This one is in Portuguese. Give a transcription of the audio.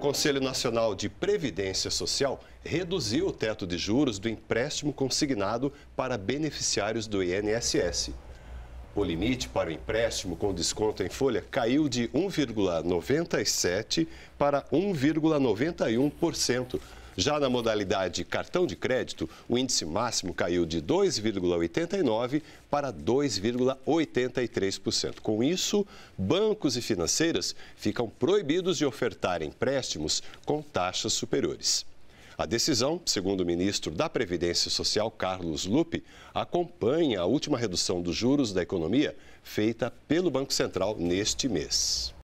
Conselho Nacional de Previdência Social reduziu o teto de juros do empréstimo consignado para beneficiários do INSS. O limite para o empréstimo com desconto em folha caiu de 1,97% para 1,91% já na modalidade cartão de crédito, o índice máximo caiu de 2,89 para 2,83%. Com isso, bancos e financeiras ficam proibidos de ofertar empréstimos com taxas superiores. A decisão, segundo o ministro da Previdência Social, Carlos Lupe, acompanha a última redução dos juros da economia feita pelo Banco Central neste mês.